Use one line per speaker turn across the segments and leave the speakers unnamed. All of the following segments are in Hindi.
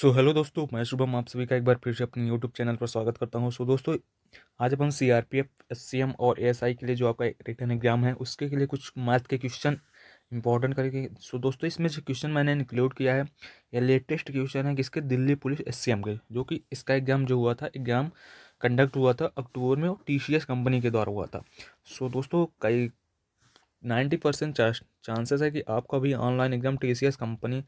सो so, हेलो दोस्तों मैं शुभम आप सभी का एक बार फिर से अपने यूट्यूब चैनल पर स्वागत करता हूं सो so, दोस्तों आज अपन C R P F S C M और एस आई के लिए जो आपका रिटर्न एग्जाम है उसके के लिए कुछ मैथ के क्वेश्चन इंपॉर्टेंट करके सो so, दोस्तों इसमें जो क्वेश्चन मैंने इंक्लूड किया है या लेटेस्ट क्वेश्चन है किसके Delhi police S C M के जो कि इसका एग्जाम जो हुआ था एग्जाम कंडक्ट हुआ था अक्टूबर में और टी सी एस कंपनी के द्वारा हुआ था सो so, दोस्तों कई नाइन्टी परसेंट चांसेस है कि आपका भी online exam T C S company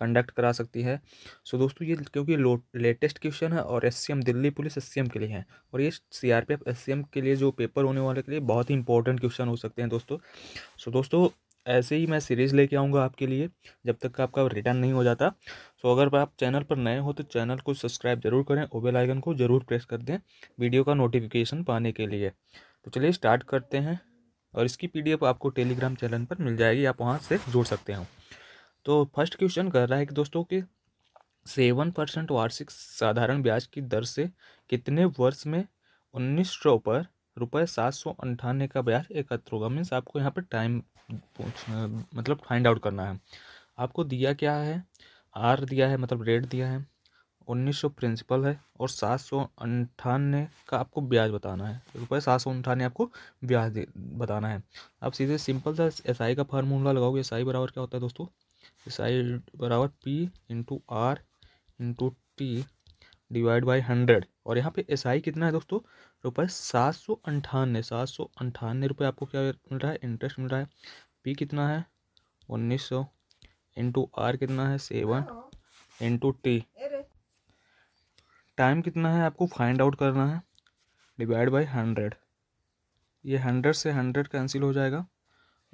conduct करा सकती है सो so, दोस्तों ये क्योंकि लेटेस्ट क्वेश्चन है और एस दिल्ली पुलिस एस के लिए है और ये सी आर के लिए जो पेपर होने वाले के लिए बहुत ही इंपॉर्टेंट क्वेश्चन हो सकते हैं दोस्तों सो so, दोस्तों ऐसे ही मैं सीरीज़ लेके आऊँगा आपके लिए जब तक आपका रिटर्न नहीं हो जाता सो so, अगर आप चैनल पर नए हो तो चैनल को सब्सक्राइब जरूर करें ओबेल आइकन को ज़रूर प्रेस कर दें वीडियो का नोटिफिकेशन पाने के लिए तो चलिए स्टार्ट करते हैं और इसकी पीडीएफ आपको टेलीग्राम चैनल पर मिल जाएगी आप वहाँ से जोड़ सकते हो तो फर्स्ट क्वेश्चन कर रहा है कि दोस्तों कि सेवन परसेंट वार्षिक साधारण ब्याज की दर से कितने वर्ष में उन्नीस सौ पर रुपये सात सौ अंठानवे का ब्याज एकत्र होगा मीन्स आपको यहाँ पर टाइम मतलब फाइंड आउट करना है आपको दिया क्या है आर दिया है मतलब रेट दिया है उन्नीस सौ प्रिंसिपल है और सात सौ अंठानवे का आपको ब्याज बताना है रुपये सात सौ अंठानवे आपको ब्याज बताना है आप सीधे सिंपल सा एस आई का फार्मूला लगाओगे एस आई बराबर क्या होता है दोस्तों आई बराबर P into R into T divide by hundred और यहाँ पे एस आई कितना है दोस्तों रुपये सात सौ अंठानवे सात सौ अंठानवे रुपये आपको क्या मिल रहा है इंटरेस्ट मिल रहा है पी कितना है उन्नीस सौ इंटू आर कितना है सेवन इंटू टी टाइम कितना है आपको फाइंड आउट करना है डिवाइड बाई हंड्रेड ये हंड्रेड से हंड्रेड कैंसिल हो जाएगा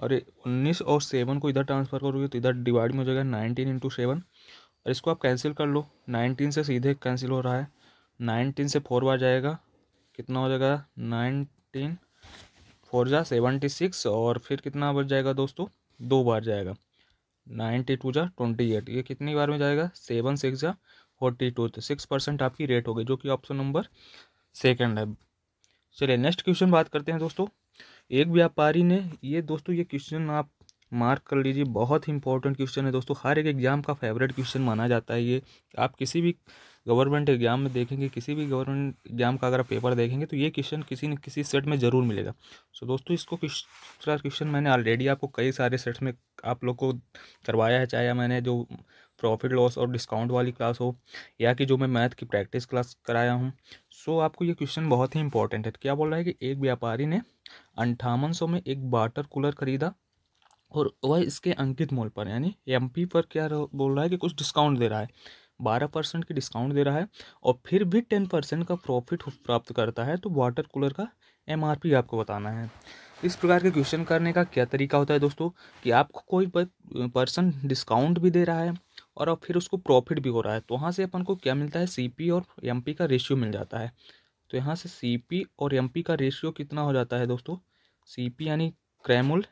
और उन्नीस और सेवन को इधर ट्रांसफ़र करोगे तो इधर डिवाइड में हो जाएगा नाइनटीन इंटू सेवन और इसको आप कैंसिल कर लो नाइनटीन से सीधे कैंसिल हो रहा है नाइनटीन से फोर बार जाएगा कितना हो जाएगा नाइनटीन फोर जा सेवेंटी सिक्स और फिर कितना बच जाएगा दोस्तों दो बार जाएगा नाइन्टी टू जा ट्वेंटी एट ये कितनी बार में जाएगा सेवन सिक्स जा फोर्टी टू तो सिक्स परसेंट आपकी रेट होगी जो कि ऑप्शन नंबर सेकेंड है चलिए नेक्स्ट क्वेश्चन बात करते हैं दोस्तों एक व्यापारी ने ये दोस्तों ये क्वेश्चन आप मार्क कर लीजिए बहुत ही इंपॉर्टेंट क्वेश्चन है दोस्तों हर एक एग्ज़ाम का फेवरेट क्वेश्चन माना जाता है ये आप किसी भी गवर्नमेंट एग्जाम में देखेंगे किसी भी गवर्नमेंट एग्जाम का अगर आप पेपर देखेंगे तो ये क्वेश्चन किसी न किसी सेट में ज़रूर मिलेगा सो so, दोस्तों इसको क्वेश्चन मैंने ऑलरेडी आपको कई सारे सेट्स में आप लोग को करवाया है चाहे मैंने जो प्रॉफिट लॉस और डिस्काउंट वाली क्लास हो या कि जो मैं मैथ की प्रैक्टिस क्लास कराया हूँ सो so, आपको ये क्वेश्चन बहुत ही इंपॉर्टेंट है क्या बोल रहा है कि एक व्यापारी ने अंठावन सौ में एक वाटर कूलर खरीदा और वह इसके अंकित मोल पर यानी एम पर क्या बोल रहा है कि कुछ डिस्काउंट दे रहा है बारह परसेंट की डिस्काउंट दे रहा है और फिर भी टेन परसेंट का प्रॉफिट प्राप्त करता है तो वाटर कूलर का एम आपको बताना है इस प्रकार के क्वेश्चन करने का क्या तरीका होता है दोस्तों कि आपको कोई पर्सन डिस्काउंट भी दे रहा है और अब फिर उसको प्रॉफिट भी हो रहा है तो वहाँ से अपन को क्या मिलता है सी और एम का रेशियो मिल जाता है तो यहाँ से सी और एम का रेशियो कितना हो जाता है दोस्तों सी यानी क्रैमुल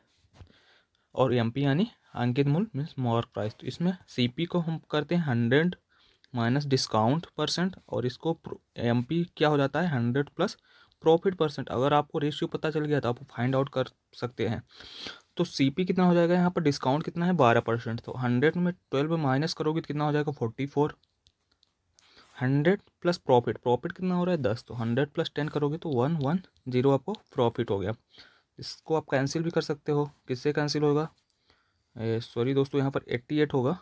और एम यानी अंकित मूल मीन्स मॉर्क प्राइस तो इसमें सी को हम करते हैं हंड्रेड माइनस डिस्काउंट परसेंट और इसको एम पी क्या हो जाता है हंड्रेड प्लस प्रॉफिट परसेंट अगर आपको रेशियो पता चल गया तो आप फाइंड आउट कर सकते हैं तो सी पी कितना हो जाएगा यहाँ पर डिस्काउंट कितना है बारह परसेंट तो हंड्रेड में ट्वेल्व माइनस करोगे तो कितना हो जाएगा forty four hundred plus profit profit कितना हो रहा है दस तो हंड्रेड प्लस टेन करोगे तो वन वन जीरो आपको प्रॉफिट हो गया इसको आप कैंसिल भी कर सकते हो किससे कैंसिल होगा सॉरी दोस्तों यहाँ पर एट्टी एट होगा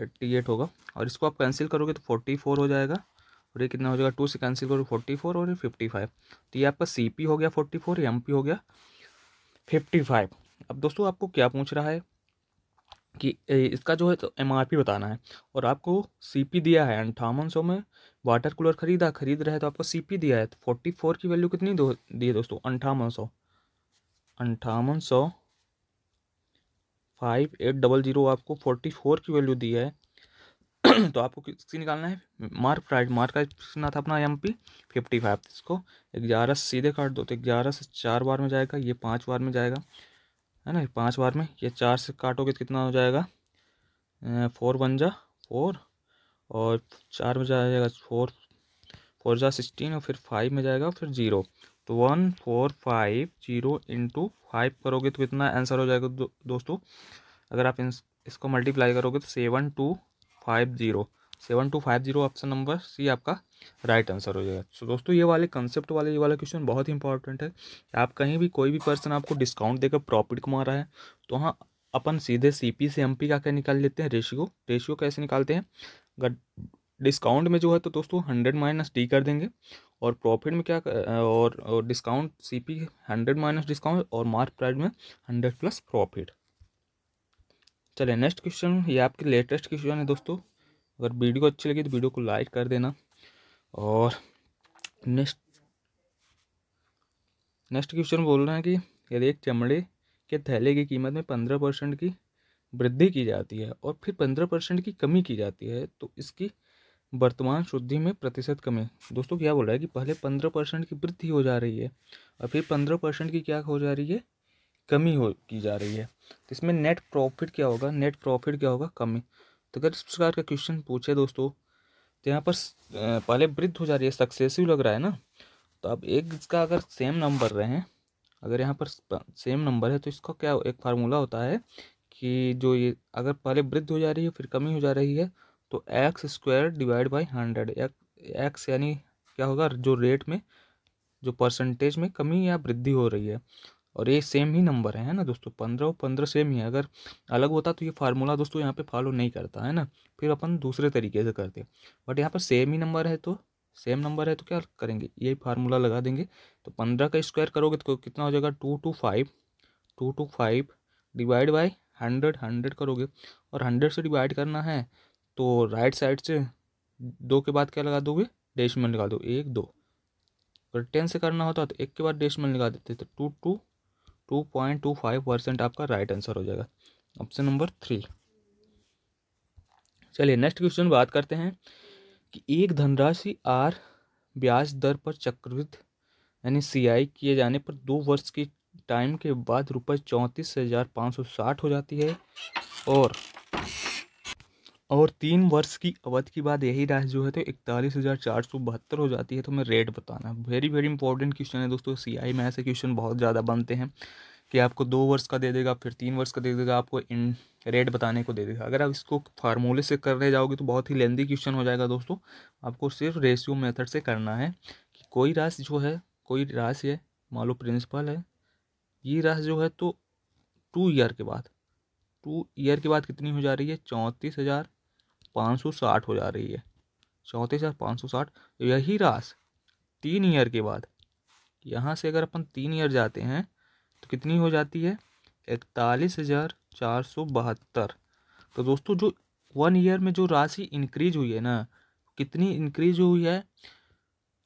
एट्टी एट होगा और इसको आप कैंसिल करोगे तो फोर्टी फोर हो जाएगा और ये कितना हो जाएगा टू से कैंसिल करोगे फोर्टी फोर और ये फिफ्टी फाइव तो ये आपका सी पी हो गया फोर्टी फोर एम पी हो गया फिफ्टी फाइव अब दोस्तों आपको क्या पूछ रहा है कि इसका जो है तो एम आर पी बताना है और आपको सी पी दिया है अंठावन सौ में वाटर कूलर खरीदा खरीद रहा है तो आपको सी पी दिया है तो फोर्टी फोर की वैल्यू कितनी दो दी है दोस्तों अंठावन सौ अंठावन सौ फाइव एट डबल ज़ीरो आपको फोर्टी फोर की वैल्यू दी है तो आपको किसकी निकालना है मार्क प्राइड मार्क का कितना था अपना एम पी फिफ्टी फाइव इसको ग्यारह से सीधे काट दो तो ग्यारह से चार बार में जाएगा ये पाँच बार में जाएगा है ना पाँच बार में ये चार से काटोगे तो कितना हो जाएगा फोर वन जा फोर और चार में जाएगा फोर फोर जा सिक्सटीन और फिर फाइव में जाएगा फिर ज़ीरो तो one four five zero into five करोगे तो कितना आंसर हो जाएगा दो, दोस्तों अगर आप इस, इसको मल्टीप्लाई करोगे तो seven two five zero seven two five zero option number C आपका राइट आंसर हो जाएगा so, दोस्तों ये वाले कंसेप्ट वाले ये वाला क्वेश्चन बहुत ही इंपॉर्टेंट है आप कहीं भी कोई भी पर्सन आपको डिस्काउंट देकर प्रॉफिट कमा रहा है तो हाँ अपन सीधे सी पी से एम पी का क्या निकाल लेते हैं रेशियो रेशियो कैसे निकालते हैं अगर डिस्काउंट में जो है तो दोस्तों हंड्रेड माइनस डी कर देंगे और प्रॉफिट में क्या और, और discount CP hundred minus discount और मार्क प्राइस में हंड्रेड प्लस प्रॉफिट चले नेक्स्ट क्वेश्चन ये आपके लेटेस्ट क्वेश्चन है दोस्तों अगर वीडियो अच्छी लगी तो वीडियो को लाइक कर देना और नेक्स्ट नेक्स्ट क्वेश्चन बोल रहे हैं कि यदि एक चमड़े के थैले की कीमत में पंद्रह परसेंट की वृद्धि की जाती है और फिर पंद्रह परसेंट की कमी की जाती है तो इसकी वर्तमान शुद्धि में प्रतिशत कमी दोस्तों क्या बोल रहा है कि पहले पंद्रह परसेंट की वृद्धि हो जा रही है और फिर पंद्रह परसेंट की क्या हो जा रही है कमी हो की जा रही है तो इसमें नेट प्रॉफिट क्या होगा नेट प्रॉफिट क्या होगा कमी तो अगर इस प्रकार का क्वेश्चन पूछे दोस्तों तो यहाँ पर पहले वृद्ध हो जा रही है सक्सेसिव लग रहा है ना तो अब एक इसका अगर सेम नंबर रहे अगर यहाँ पर सेम नंबर है तो इसका क्या एक फार्मूला होता है कि जो ये अगर पहले वृद्ध हो जा रही है फिर कमी हो जा रही है तो x square divide by hundred x यानी क्या होगा जो रेट में जो परसेंटेज में कमी या वृद्धि हो रही है और ये सेम ही नंबर है ना दोस्तों पंद्रह और पंद्रह सेम ही है अगर अलग होता तो ये फार्मूला दोस्तों यहाँ पे फॉलो नहीं करता है ना फिर अपन दूसरे तरीके से करते बट यहाँ पर सेम ही नंबर है तो सेम नंबर है तो क्या करेंगे यही फार्मूला लगा देंगे तो पंद्रह का स्क्वायर करोगे तो कितना हो जाएगा two two five two two five divide by hundred hundred करोगे और हंड्रेड से डिवाइड करना है तो राइट साइड से दो के बाद क्या लगा दोगे डेसिमल लगा दो एक दो अगर टेन से करना होता तो एक के बाद डेसिमल लगा देते तो two two two point two five percent आपका राइट आंसर हो जाएगा ऑप्शन नंबर थ्री चलिए नेक्स्ट क्वेश्चन बात करते हैं कि एक धनराशि आर ब्याज दर पर चक्रवृद्ध यानी सीआई किए जाने पर दो वर्ष की टाइम के बाद रुपये चौंतीस हज़ार पाँच सौ साठ हो जाती है और और तीन वर्ष की अवधि के बाद यही राशि जो है तो इकतालीस हज़ार चार सौ बहत्तर हो जाती है तो हमें रेट बताना वेरी वेरी इंपॉर्टेंट क्वेश्चन है दोस्तों सी आई में ऐसे क्वेश्चन बहुत ज़्यादा बनते हैं कि आपको दो वर्ष का दे देगा फिर तीन वर्ष का दे देगा आपको इन रेट बताने को दे देगा अगर आप इसको फार्मूले से करने जाओगे तो बहुत ही लेंदी क्वेश्चन हो जाएगा दोस्तों आपको सिर्फ रेशियो मेथड से करना है कि कोई राशि जो है कोई राशि है मान लो प्रिंसिपल है ये राशि जो है तो टू ईयर के बाद टू ईयर के बाद कितनी हो जा रही है चौंतीस हज़ार पाँच सौ साठ हो जा रही है चौंतीस हज़ार पाँच सौ साठ यही रास तीन ईयर के बाद यहाँ से अगर अपन तीन ईयर जाते हैं तो कितनी हो जाती है इकतालीस हज़ार चार सौ बहत्तर तो दोस्तों जो वन ईयर में जो राशि इंक्रीज हुई है ना कितनी इंक्रीज हुई है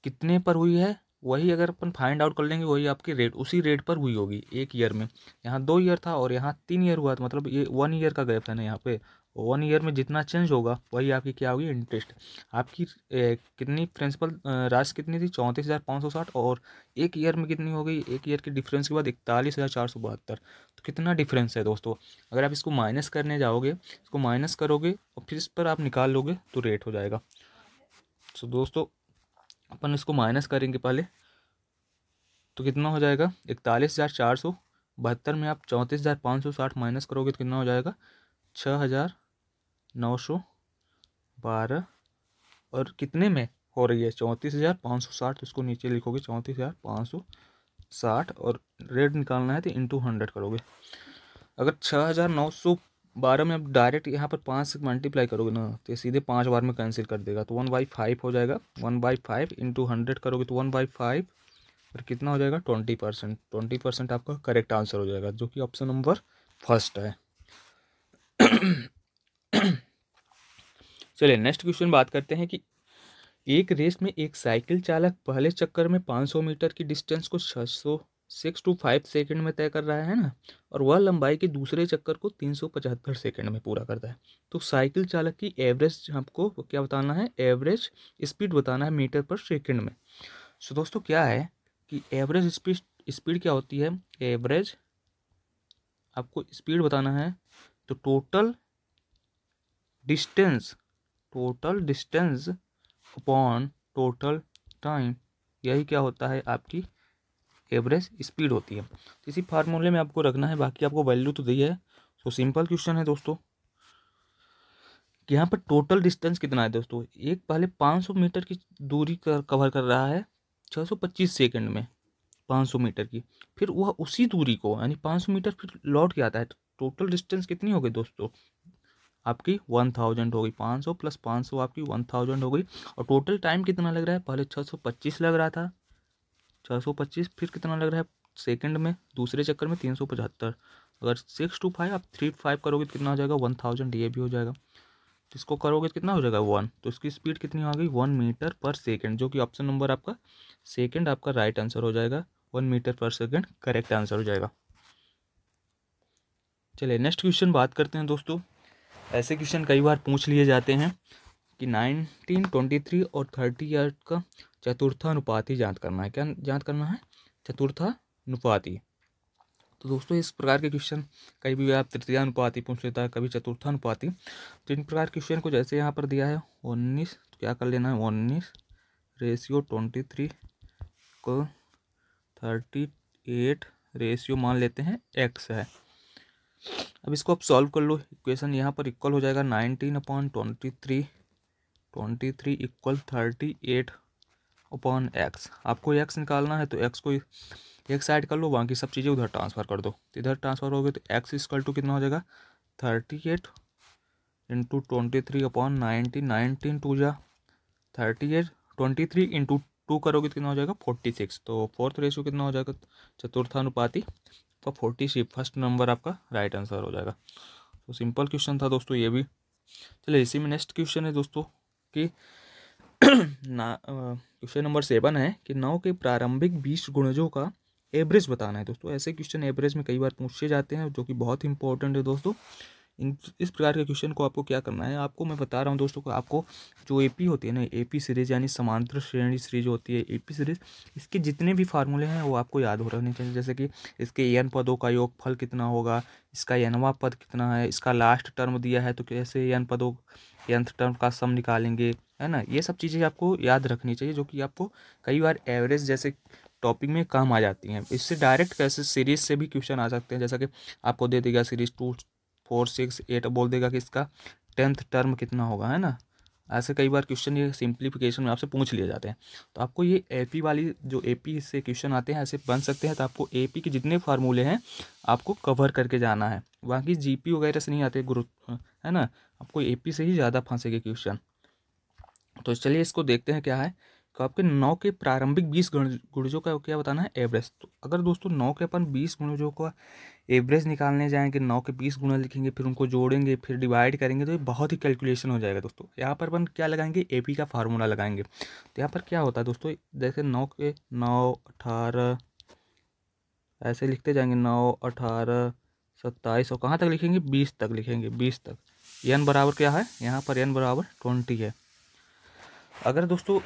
कितने पर हुई है वही अगर अपन फाइंड आउट कर लेंगे वही आपकी रेट उसी रेट पर हुई होगी एक ईयर में यहाँ दो ईयर था और यहाँ तीन ईयर हुआ था मतलब ये वन ईयर का गैप है ना यहाँ पे वन ईयर में जितना चेंज होगा वही आपकी क्या होगी इंटरेस्ट आपकी ए, कितनी प्रिंसिपल राशि कितनी थी चौंतीस हज़ार पाँच सौ साठ और एक ईयर में कितनी हो गई एक ईयर के डिफरेंस के बाद इकतालीस हज़ार चार सौ बहत्तर तो कितना डिफरेंस है दोस्तों अगर आप इसको माइनस करने जाओगे इसको माइनस करोगे और फिर इस पर आप निकाल लोगे तो रेट हो जाएगा सो दोस्तों अपन इसको माइनस करेंगे पहले तो कितना हो जाएगा इकतालीस हज़ार चार सौ बहत्तर में आप चौंतीस हज़ार पाँच सौ साठ माइनस करोगे तो कितना हो जाएगा छः हज़ार नौ सौ बारह और कितने में हो रही है चौंतीस हज़ार पाँच सौ साठ इसको नीचे लिखोगे चौंतीस हज़ार पाँच सौ साठ और रेट निकालना है तो इंटू हंड्रेड करोगे अगर छः हज़ार नौ सौ बारह में आप डायरेक्ट यहाँ पर पाँच से मल्टीप्लाई करोगे ना तो सीधे पाँच बार में कैंसिल कर देगा तो वन बाई फाइव हो जाएगा one by five into hundred करोगे तो वन बाई फाइव और कितना हो जाएगा ट्वेंटी परसेंट ट्वेंटी परसेंट आपका करेक्ट आंसर हो जाएगा जो कि ऑप्शन नंबर फर्स्ट है चलिए नेक्स्ट क्वेश्चन बात करते हैं कि एक रेस में एक साइकिल चालक पहले चक्कर में 500 मीटर की डिस्टेंस को 600 सिक्स टू फाइव सेकेंड में तय कर रहा है ना और वह लंबाई के दूसरे चक्कर को तीन सौ पचहत्तर सेकेंड में पूरा करता है तो साइकिल चालक की एवरेज हमको क्या बताना है एवरेज स्पीड बताना है मीटर पर सेकेंड में सो दोस्तों क्या है कि एवरेज स्पीड स्पीड क्या होती है एवरेज आपको स्पीड बताना है तो total distance total distance upon total time यही क्या होता है आपकी एवरेज स्पीड होती है तो इसी फार्मूले में आपको रखना है बाकी आपको वैल्यू तो दी है सो सिंपल क्वेश्चन है दोस्तों कि यहाँ पर टोटल डिस्टेंस कितना है दोस्तों एक पहले 500 मीटर की दूरी कर कवर कर रहा है 625 सेकंड में 500 मीटर की फिर वह उसी दूरी को यानी 500 मीटर फिर लौट के आता है टोटल तो डिस्टेंस कितनी हो गई दोस्तों आपकी वन थाउजेंड होगी पाँच सौ प्लस पाँच सौ आपकी वन थाउजेंड होगी और टोटल टाइम कितना लग रहा है पहले छः सौ पच्चीस लग रहा था छः सौ पच्चीस फिर कितना लग रहा है सेकंड में दूसरे चक्कर में तीन सौ पचहत्तर अगर सिक्स टू फाइव आप थ्री फाइव करोगे तो कितना हो जाएगा वन थाउजेंड ये भी हो जाएगा इसको करोगे तो कितना हो जाएगा वन तो इसकी स्पीड कितनी आ गई वन मीटर पर सेकेंड जो कि ऑप्शन नंबर आपका सेकेंड आपका राइट आंसर हो जाएगा one meter per second correct answer हो जाएगा चलिए नेक्स्ट क्वेश्चन बात करते हैं दोस्तों ऐसे क्वेश्चन कई बार पूछ लिए जाते हैं कि नाइनटीन ट्वेंटी थ्री और थर्टी ईयर का चतुर्था ही जाँच करना है क्या जाँच करना है चतुर्था अनुपाति तो दोस्तों इस प्रकार के क्वेश्चन कभी भी आप अनुपाति पूछ लेता है कभी अनुपाति तो इन प्रकार के क्वेश्चन को जैसे यहाँ पर दिया है उन्नीस तो क्या कर लेना है उन्नीस रेशियो ट्वेंटी थ्री को थर्टी एट रेशियो मान लेते हैं एक्स है अब इसको आप सॉल्व कर लो इक्वेशन यहाँ पर इक्वल हो जाएगा nineteen upon twenty three twenty three equal thirty eight upon x आपको एक्स निकालना है तो एक्स को एक साइड कर लो बाकी सब चीज़ें उधर ट्रांसफ़र कर दो इधर ट्रांसफ़र हो गए तो एक्स इक्वल टू कितना हो जाएगा thirty eight into twenty three upon nineteen nineteen two जा thirty eight twenty three into two करोगे तो कितना हो जाएगा फोर्टी सिक्स तो फोर्थ रेशियो कितना हो जाएगा चतुर्थानुपाती आपका तो फोर्टी सी फर्स्ट नंबर आपका राइट आंसर हो जाएगा तो सिंपल क्वेश्चन था दोस्तों ये भी चलिए इसी में नेक्स्ट क्वेश्चन है दोस्तों कि ना क्वेश्चन नंबर सेवन है कि नौ के प्रारंभिक बीस गुणजों का एवरेज बताना है दोस्तों ऐसे क्वेश्चन एवरेज में कई बार पूछे जाते हैं जो कि बहुत इंपॉर्टेंट है दोस्तों इन इस प्रकार के क्वेश्चन को आपको क्या करना है आपको मैं बता रहा हूँ दोस्तों को आपको जो ए पी होती है ना ए पी सीरीज़ यानी समांतर श्रेणी सीरीज होती है ए पी सीरीज इसके जितने भी फार्मूले हैं वो आपको याद हो रखने चाहिए जैसे कि इसके एन पदों का योग फल कितना होगा इसका एनवा पद कितना है इसका लास्ट टर्म दिया है तो कैसे एन पदों एंथ टर्म का सम निकालेंगे है ना ये सब चीज़ें आपको याद रखनी चाहिए जो कि आपको कई बार एवरेज जैसे टॉपिक में काम आ जाती हैं इससे डायरेक्ट कैसे सीरीज से भी क्वेश्चन आ सकते हैं जैसा कि आपको दे देगा series two four six eight बोल देगा कि इसका टेंथ टर्म कितना होगा है ना ऐसे कई बार क्वेश्चन ये सिंप्लीफिकेशन में आपसे पूछ लिए जाते हैं तो आपको ये एपी वाली जो एपी से क्वेश्चन आते हैं ऐसे बन सकते हैं तो आपको एपी के जितने फार्मूले हैं आपको कवर करके जाना है बाकी जीपी वगैरह से नहीं आते गुरु है ना आपको एपी से ही ज़्यादा फंसेगे क्वेश्चन तो चलिए इसको देखते हैं क्या है तो आपके नौ के प्रारंभिक बीस गुणजों का क्या बताना है एवरेज तो अगर दोस्तों नौ के अपन बीस गुणजों का एवरेज निकालने जाएंगे नौ के बीस गुना लिखेंगे फिर उनको जोड़ेंगे फिर डिवाइड करेंगे तो ये बहुत ही कैलकुलेशन हो जाएगा दोस्तों यहाँ पर अपन क्या लगाएंगे ए पी का फार्मूला लगाएंगे तो यहाँ पर क्या होता है दोस्तों जैसे नौ के नौ अठारह ऐसे लिखते जाएंगे नौ अठारह सत्ताईस और कहाँ तक लिखेंगे बीस तक लिखेंगे बीस तक एन बराबर क्या है यहाँ पर एन बराबर ट्वेंटी है अगर दोस्तों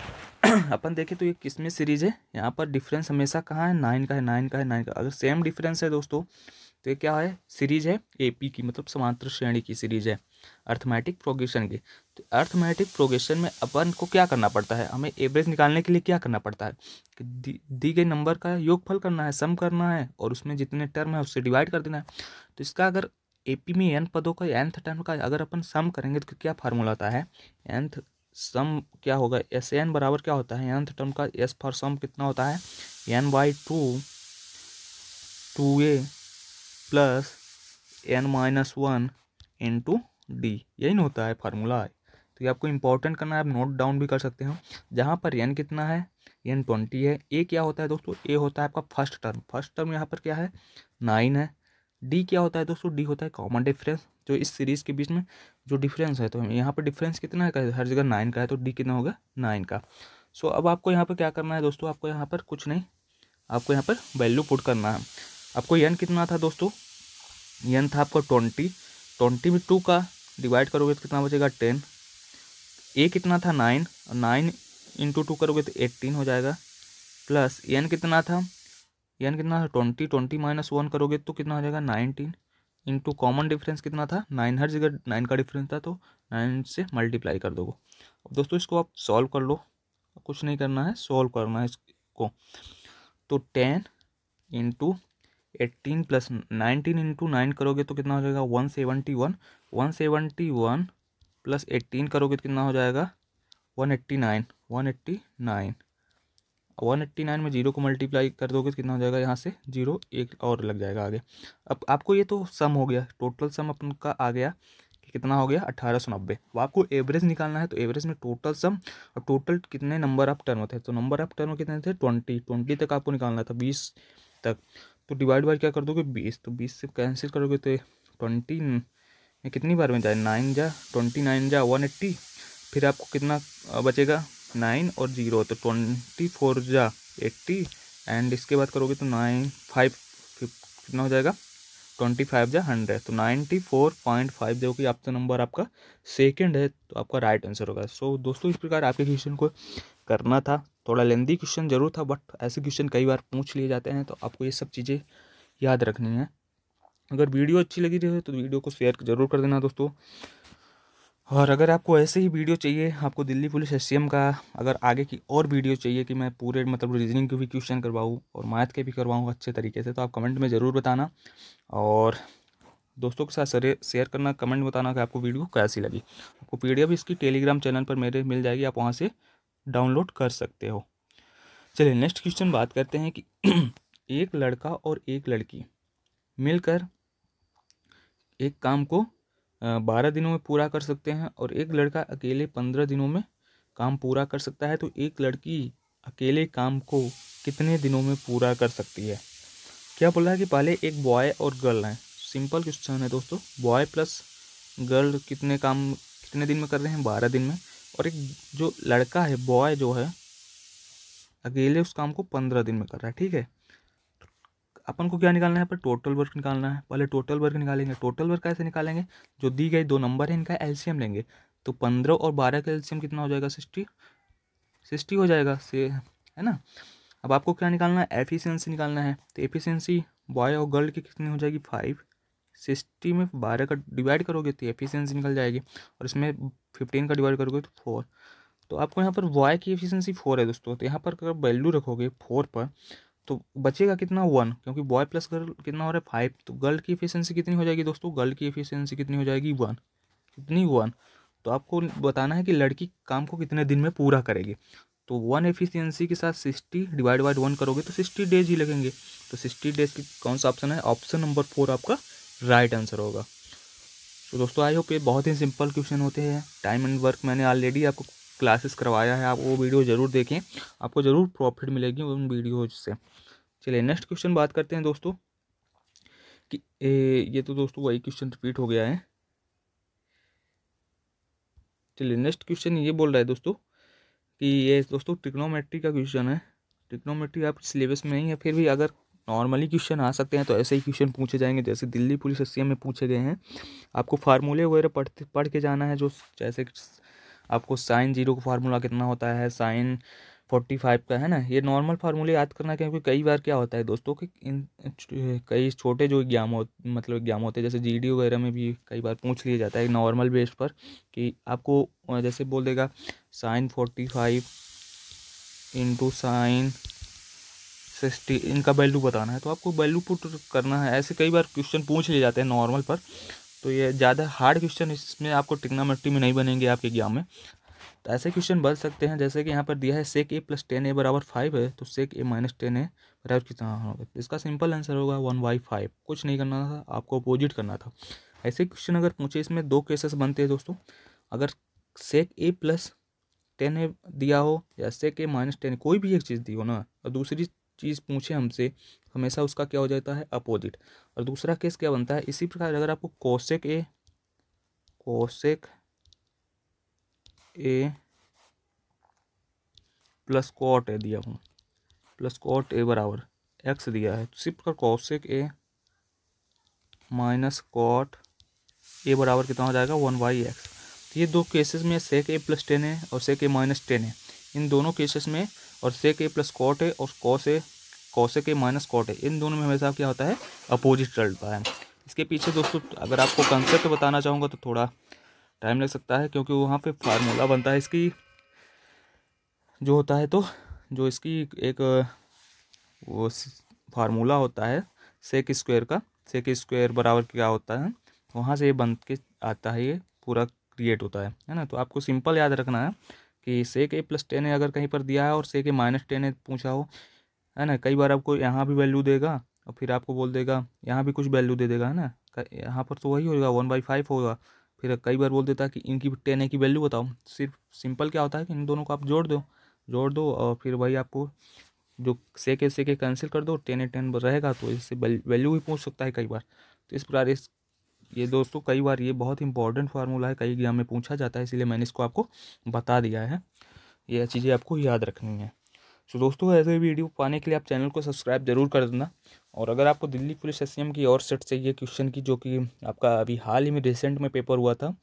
अपन देखें तो ये किसमें सीरीज है यहाँ पर डिफरेंस हमेशा कहाँ है नाइन का है नाइन का है नाइन का अगर सेम डिफरेंस है दोस्तों तो ये क्या है सीरीज है एपी की मतलब समांतर श्रेणी की सीरीज है अर्थमेटिक प्रोग्रेशन की तो अर्थमेटिक प्रोग्रेशन में अपन को क्या करना पड़ता है हमें एवरेज निकालने के लिए क्या करना पड़ता है कि दी, दी गई नंबर का योगफल करना है सम करना है और उसमें जितने टर्म है उससे डिवाइड कर देना है तो इसका अगर एपी में एन पदों का एंथ टर्म का अगर अपन सम करेंगे तो क्या फार्मूला आता है एंथ सम क्या होगा एस एन बराबर क्या होता है एंथ टर्म का एस फॉर सम कितना होता है n by two two a plus n minus one two d यही ना होता है फार्मूला है तो ये आपको इंपॉर्टेंट करना है आप नोट डाउन भी कर सकते हो जहाँ पर एन कितना है एन ट्वेंटी है ए क्या होता है दोस्तों ए होता है आपका फर्स्ट टर्म फर्स्ट टर्म यहाँ पर क्या है नाइन है डी क्या होता है दोस्तों डी होता है कॉमन डिफरेंस जो इस सीरीज़ के बीच में जो डिफरेंस है तो यहाँ पर डिफरेंस कितना है हर जगह नाइन का है तो डी कितना होगा नाइन का सो अब आपको यहाँ पर क्या करना है दोस्तों आपको यहाँ पर कुछ नहीं आपको यहाँ पर वैल्यू पुट करना है आपको यन कितना था दोस्तों यन था आपका ट्वेंटी ट्वेंटी में टू का डिवाइड करोगे तो कितना बचेगा टेन ए कितना था नाइन और नाइन इंटू टू करोगे तो एट्टीन हो जाएगा प्लस एन कितना था एन कितना था ट्वेंटी ट्वेंटी माइनस वन करोगे तो कितना हो जाएगा नाइनटीन इंटू कॉमन डिफरेंस कितना था नाइन हर जगह नाइन का डिफरेंस था तो नाइन से मल्टीप्लाई कर दोगे अब दोस्तों इसको आप सॉल्व कर लो कुछ नहीं करना है सॉल्व करना है इसको तो ten into eighteen plus nineteen into nine करोगे तो कितना हो जाएगा one seventy one one seventy one plus eighteen करोगे तो कितना हो जाएगा one eighty nine one eighty nine one eighty nine में जीरो को मल्टीप्लाई कर दोगे तो कितना हो जाएगा यहाँ से जीरो एक और लग जाएगा आगे अब आपको ये तो सम हो गया टोटल सम अपन का आ गया कि कितना हो गया अठारह सौ नब्बे अब आपको एवरेज निकालना है तो एवरेज में टोटल सम और टोटल कितने नंबर ऑफ टर्म थे तो नंबर ऑफ टर्म कितने थे ट्वेंटी ट्वेंटी तक आपको निकालना था बीस तक तो डिवाइड बाई क्या कर दोगे बीस तो बीस से कैंसिल करोगे तो ट्वेंटी कितनी बार में जाए नाइन जा ट्वेंटी नाइन जा वन एट्टी फिर आपको कितना बचेगा नाइन और जीरो तो ट्वेंटी फोर जा एट्टी एंड इसके बाद करोगे तो नाइन फाइव कितना हो जाएगा ट्वेंटी फाइव जा हंड्रेड तो नाइन्टी फोर पॉइंट फाइव जो कि आपका नंबर आपका सेकेंड है तो आपका राइट आंसर होगा सो so, दोस्तों इस प्रकार आपके क्वेश्चन को करना था थोड़ा लेंदी क्वेश्चन जरूर था बट ऐसे क्वेश्चन कई बार पूछ लिए जाते हैं तो आपको ये सब चीज़ें याद रखनी है अगर वीडियो अच्छी लगी रही हो तो वीडियो को शेयर जरूर कर देना दोस्तों और अगर आपको ऐसे ही वीडियो चाहिए आपको दिल्ली पुलिस एस का अगर आगे की और वीडियो चाहिए कि मैं पूरे मतलब रीजनिंग के भी क्वेश्चन करवाऊँ और मैथ के भी करवाऊँ अच्छे तरीके से तो आप कमेंट में ज़रूर बताना और दोस्तों के साथ शेयर करना कमेंट बताना कि आपको वीडियो कैसी लगी आपको पी इसकी टेलीग्राम चैनल पर मेरे मिल जाएगी आप वहाँ से डाउनलोड कर सकते हो चलिए नेक्स्ट क्वेश्चन बात करते हैं कि एक लड़का और एक लड़की मिलकर एक काम को बारह दिनों में पूरा कर सकते हैं और एक लड़का अकेले पंद्रह दिनों में काम पूरा कर सकता है तो एक लड़की अकेले काम को कितने दिनों में पूरा कर सकती है क्या बोला है कि पहले एक बॉय और गर्ल हैं सिंपल क्वेश्चन है दोस्तों बॉय प्लस गर्ल कितने काम कितने दिन में कर रहे हैं बारह दिन में और एक जो लड़का है बॉय जो है अकेले उस काम को पंद्रह दिन में कर रहा है ठीक है तो अपन को क्या निकालना है पर टोटल वर्क निकालना है पहले टोटल वर्क निकालेंगे टोटल वर्क कैसे निकालेंगे जो दी गई दो नंबर है इनका एलसीएम लेंगे तो पंद्रह और बारह का एलसीएम कितना हो जाएगा सिक्सटी सिक्सटी हो जाएगा से है ना अब आपको क्या निकालना है एफिशिएंसी निकालना है तो एफिशियंसी बॉय और गर्ल की कितनी हो जाएगी फाइव सिक्सटी में बारह का डिवाइड करोगे तो एफिशियंसी निकल जाएगी और इसमें फिफ्टीन का डिवाइड करोगे तो फोर तो आपको यहाँ पर वाई की एफिशिएंसी फोर है दोस्तों तो यहाँ पर अगर वैल्यू रखोगे फोर पर तो बचेगा कितना वन क्योंकि बॉय प्लस गर्ल कितना हो रहा है फाइव तो गर्ल की एफिशिएंसी कितनी हो जाएगी दोस्तों गर्ल की एफिशिएंसी कितनी हो जाएगी वन कितनी वन तो आपको बताना है कि लड़की काम को कितने दिन में पूरा करेगी तो वन एफिशियंसी के साथ सिक्सटी डिवाइड बाई वन करोगे तो सिक्सटी डेज ही लगेंगे तो सिक्सटी डेज की कौन सा ऑप्शन है ऑप्शन नंबर फोर आपका राइट आंसर होगा तो दोस्तों आई होप ये बहुत ही सिंपल क्वेश्चन होते हैं टाइम एंड वर्क मैंने ऑलरेडी आपको क्लासेस करवाया है आप वो वीडियो ज़रूर देखें आपको ज़रूर प्रॉफिट मिलेगी उन वीडियोज से चलिए नेक्स्ट क्वेश्चन बात करते हैं दोस्तों कि ए, ये तो दोस्तों वही क्वेश्चन रिपीट हो गया है चलिए नेक्स्ट क्वेश्चन ये बोल रहा है दोस्तों कि ये दोस्तों टिक्नोमेट्री का क्वेश्चन है टिक्नोमेट्री आप सिलेबस में नहीं है फिर भी अगर नॉर्मली क्वेश्चन आ सकते हैं तो ऐसे ही क्वेश्चन पूछे जाएंगे जैसे दिल्ली पुलिस एस में पूछे गए हैं आपको फार्मूले वगैरह पढ़ते पढ़ के जाना है जो जैसे आपको साइन जीरो का फार्मूला कितना होता है साइन फोर्टी फाइव का है ना ये नॉर्मल फार्मूले याद करना क्योंकि कई बार क्या होता है दोस्तों कि इन कई छोटे जो एग्जाम हो मतलब एग्जाम होते हैं जैसे जी वगैरह में भी कई बार पूछ लिया जाता है नॉर्मल बेस पर कि आपको जैसे बोल देगा sine forty five into sine sixty इनका वैल्यू बताना है तो आपको वैल्यू पुट करना है ऐसे कई बार क्वेश्चन पूछ लिए जाते हैं नॉर्मल पर तो ये ज़्यादा हार्ड क्वेश्चन इसमें आपको टिक्नामेट्री में नहीं बनेंगे आपके एग्जाम में तो ऐसे क्वेश्चन बन सकते हैं जैसे कि यहाँ पर दिया है सेक ए प्लस टेन ए बराबर फाइव है तो सेक ए माइनस टेन ए बराबर कितना होगा इसका सिंपल आंसर होगा वन बाई फाइव कुछ नहीं करना था आपको अपोजिट करना था ऐसे क्वेश्चन अगर पूछे इसमें दो केसेस बनते हैं दोस्तों अगर सेक ए प्लस टेन ए दिया हो या सेक ए माइनस टेन कोई भी एक चीज़ दी हो ना और दूसरी चीज़ पूछे हमसे हमेशा उसका क्या हो जाता है अपोजिट और दूसरा केस क्या बनता है इसी प्रकार अगर आपको cosec A cosec A plus cot A दिया हूँ प्लस कॉट ए बराबर एक्स दिया है तो इसी प्रकार cosec A minus cot A बराबर कितना हो जाएगा वन बाई एक्स तो ये दो केसेस में सेक ए प्लस टेन है और सेक ए माइनस टेन है इन दोनों केसेस में और सेक ए प्लस कॉट है और से ए से के माइनस कॉट है इन दोनों में हमेशा क्या होता है अपोजिट चलता है इसके पीछे दोस्तों अगर आपको कंसेप्ट बताना चाहूँगा तो थोड़ा टाइम लग सकता है क्योंकि वहाँ पे फार्मूला बनता है इसकी जो होता है तो जो इसकी एक वो फार्मूला होता है सेक स्क्वायर का सेक स्क्वायर बराबर क्या होता है वहाँ से ये बन के आता है ये पूरा क्रिएट होता है है ना तो आपको सिंपल याद रखना है कि सेक ए प्लस टेन ए अगर कहीं पर दिया है और सेक ए माइनस टेन ए पूछा हो है ना कई बार आपको यहाँ भी वैल्यू देगा और फिर आपको बोल देगा यहाँ भी कुछ वैल्यू दे देगा है ना यहाँ पर तो वही होगा वन बाई फाइव होगा फिर कई बार बोल देता है कि इनकी टेन ए की वैल्यू बताओ सिर्फ सिंपल क्या होता है कि इन दोनों को आप जोड़ दो जोड़ दो और फिर वही आपको जो से के कैंसिल कर दो टेन ए टेन रहेगा तो इससे वैल्यू भी पूछ सकता है कई बार तो इस प्रकार इस ये दोस्तों कई बार ये बहुत इंपॉर्टेंट फार्मूला है कई एग्जाम में पूछा जाता है इसलिए मैंने इसको आपको बता दिया है ये चीज़ें आपको याद रखनी है तो दोस्तों ऐसे वीडियो पाने के लिए आप चैनल को सब्सक्राइब जरूर कर देना और अगर आपको दिल्ली पुलिस एस की और सेट चाहिए क्वेश्चन की जो कि आपका अभी हाल ही में रिसेंट में पेपर हुआ था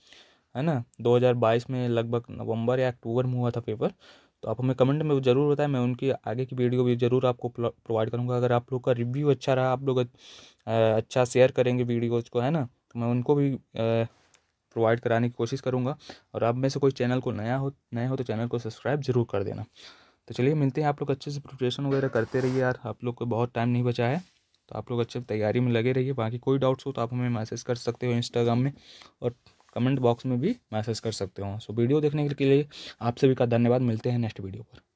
है ना 2022 में लगभग नवंबर या अक्टूबर में हुआ था पेपर तो आप हमें कमेंट में ज़रूर बताएं मैं उनकी आगे की वीडियो भी ज़रूर आपको प्रोवाइड करूँगा अगर आप लोग का रिव्यू अच्छा रहा आप लोग अच्छा शेयर करेंगे वीडियोज़ को है ना मैं उनको भी प्रोवाइड कराने की कोशिश करूँगा और आप में से कोई चैनल को नया हो नया हो तो चैनल को सब्सक्राइब ज़रूर कर देना तो चलिए मिलते हैं आप लोग अच्छे से प्रिपरेशन वगैरह करते रहिए यार आप लोग को बहुत टाइम नहीं बचा है तो आप लोग अच्छे तैयारी में लगे रहिए बाकी कोई डाउट्स हो तो आप हमें मैसेज कर सकते हो इंस्टाग्राम में और कमेंट बॉक्स में भी मैसेज कर सकते हो सो वीडियो देखने के लिए आप सभी का धन्यवाद मिलते हैं नेक्स्ट वीडियो पर